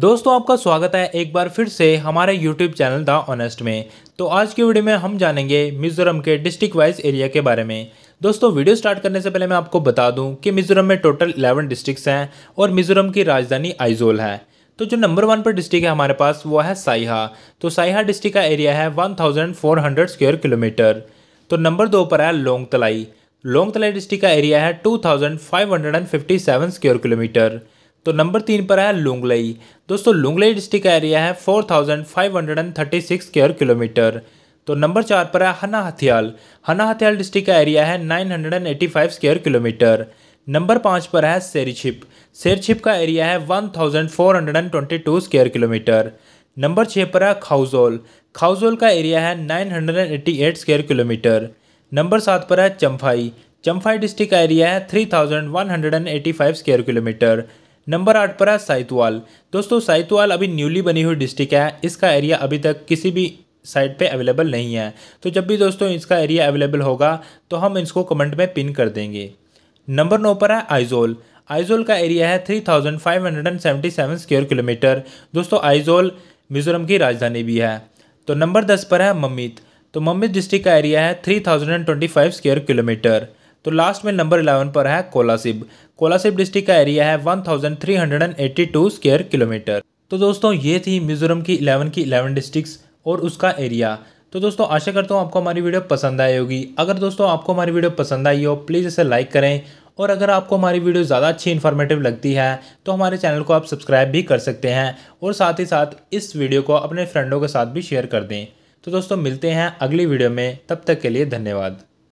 दोस्तों आपका स्वागत है एक बार फिर से हमारे YouTube चैनल द ऑनेस्ट में तो आज की वीडियो में हम जानेंगे मिजोरम के डिस्ट्रिक्ट वाइज एरिया के बारे में दोस्तों वीडियो स्टार्ट करने से पहले मैं आपको बता दूं कि मिजोरम में टोटल 11 डिस्ट्रिक्ट्स हैं और मिजोरम की राजधानी आइजोल है तो जो नंबर वन पर डिस्ट्रिक्ट है हमारे पास वो है साइहा तो साइहा डिस्ट्रिक्ट का एरिया है वन स्क्वायर किलोमीटर तो नंबर दो पर है Lawngtlai Lawngtlai district का एरिया है टू स्क्वायर किलोमीटर तो नंबर तीन पर है लुंगलई दोस्तों लुंगलई डिस्ट्रिक्ट एरिया है four thousand five hundred and thirty six square kilometre तो नंबर चार पर है Hnahthial Hnahthial district का एरिया है nine hundred and eighty five square kilometre number पाँच पर है सेरिछिप सेरछिप का एरिया है one thousand four hundred and twenty two square kilometre number छः पर है खाउजोल खाउजोल का एरिया है nine hundred and eighty eight square kilometre number सात पर है चम्फाई चम्फाई डिस्ट्रिक्ट का एरिया है three thousand one hundred and eighty five square kilometre number आठ पर है साइतवाल दोस्तों साइतवाल अभी न्यूली बनी हुई डिस्ट्रिक्ट है इसका एरिया अभी तक किसी भी साइट पे अवेलेबल नहीं है तो जब भी दोस्तों इसका एरिया अवेलेबल होगा तो हम इसको कमेंट में पिन कर देंगे नंबर नौ पर है आइजोल आइजोल का एरिया है three thousand five hundred and seventy seven square kilometre दोस्तों आइजोल मिजोरम की राजधानी भी है तो नंबर दस पर है ममित तो ममित डिस्ट्रिक्ट का एरिया है three thousand and twenty five square kilometre तो लास्ट में नंबर इलेवन पर है कोलासिब कोलासिब डिस्ट्रिक्ट का एरिया है 1382 स्क्वायर किलोमीटर तो दोस्तों ये थी मिजोरम की 11 की 11 डिस्ट्रिक्ट्स और उसका एरिया तो दोस्तों आशा करता हूँ आपको हमारी वीडियो पसंद आई होगी अगर दोस्तों आपको हमारी वीडियो पसंद आई हो प्लीज़ इसे लाइक करें और अगर आपको हमारी वीडियो ज़्यादा अच्छी इन्फॉर्मेटिव लगती है तो हमारे चैनल को आप सब्सक्राइब भी कर सकते हैं और साथ ही साथ इस वीडियो को अपने फ्रेंडों के साथ भी शेयर कर दें तो दोस्तों मिलते हैं अगली वीडियो में तब तक के लिए धन्यवाद